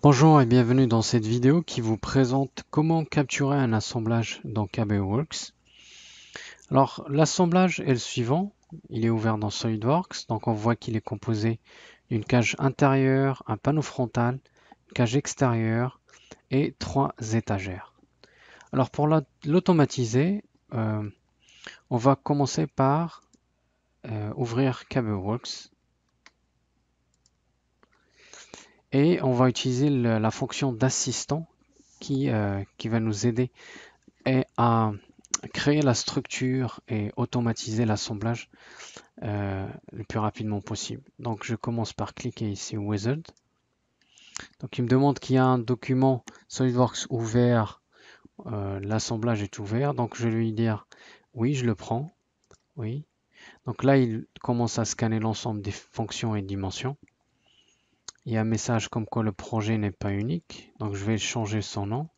Bonjour et bienvenue dans cette vidéo qui vous présente comment capturer un assemblage dans kbworks Alors l'assemblage est le suivant, il est ouvert dans SolidWorks, donc on voit qu'il est composé d'une cage intérieure, un panneau frontal, une cage extérieure et trois étagères. Alors pour l'automatiser, euh, on va commencer par euh, ouvrir kbworks Et on va utiliser la fonction d'assistant qui, euh, qui va nous aider à créer la structure et automatiser l'assemblage euh, le plus rapidement possible. Donc je commence par cliquer ici Wizard. Donc il me demande qu'il y a un document SolidWorks ouvert, euh, l'assemblage est ouvert. Donc je vais lui dire oui, je le prends. Oui. Donc là, il commence à scanner l'ensemble des fonctions et dimensions il y a un message comme quoi le projet n'est pas unique. Donc je vais changer son nom.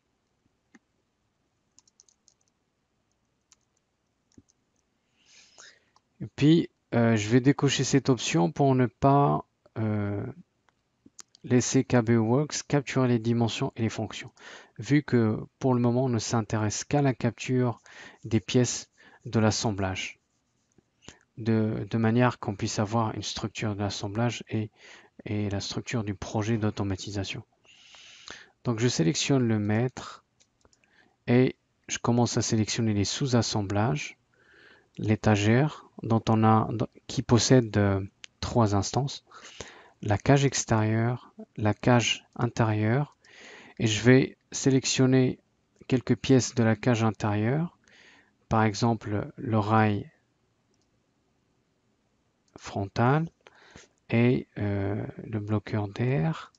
Et puis, euh, je vais décocher cette option pour ne pas euh, laisser KBWorks capturer les dimensions et les fonctions. Vu que pour le moment, on ne s'intéresse qu'à la capture des pièces de l'assemblage. De, de, manière qu'on puisse avoir une structure d'assemblage et et la structure du projet d'automatisation. Donc je sélectionne le maître et je commence à sélectionner les sous-assemblages, l'étagère dont on a qui possède euh, trois instances, la cage extérieure, la cage intérieure et je vais sélectionner quelques pièces de la cage intérieure, par exemple le rail frontal, et euh, le bloqueur d'air.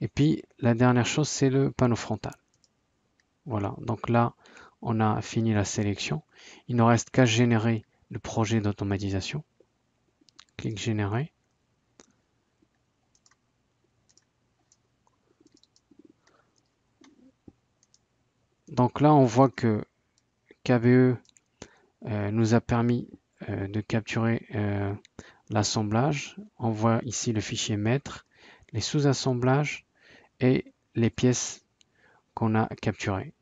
Et puis la dernière chose, c'est le panneau frontal. Voilà, donc là, on a fini la sélection. Il ne reste qu'à générer le projet d'automatisation. Clique générer. Donc là, on voit que KBE euh, nous a permis euh, de capturer l'assemblage, on voit ici le fichier maître, les sous-assemblages et les pièces qu'on a capturées.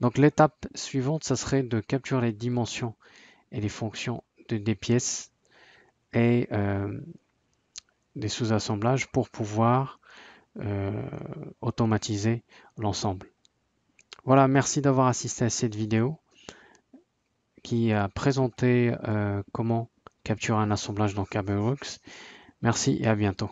Donc l'étape suivante, ça serait de capturer les dimensions et les fonctions des pièces et euh, des sous-assemblages pour pouvoir euh, automatiser l'ensemble. Voilà, merci d'avoir assisté à cette vidéo qui a présenté euh, comment Capture un assemblage dans Kbrox. Merci et à bientôt.